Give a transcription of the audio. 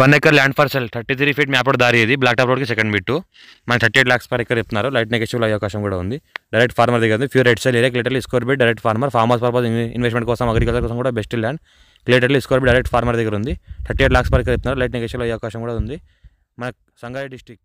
one acre land parcel thirty three feet map దారి ఇది black top రోడ్కి second bit మన thirty eight lakhs per acre ఇస్తున్నారు light నెగటివ్లో అయ్యే అవకాశం కూడా ఉంది డైరెక్ట్ ఫార్మర్ దగ్గర ప్యూర్ ఎడ్ sale area clearly score be direct farmer farmers purpose investment కోసం అగ్రికల్చర్ కోసం కూడా best land clearly score bid direct farmer దగ్గర ఉంది thirty eight lakhs per acre ఇస్తున్నారు లైట్ నెగటివ్లో అయ్యే అవకాశం కూడా ఉంది మన సంగారెడ్డి డిస్టిక్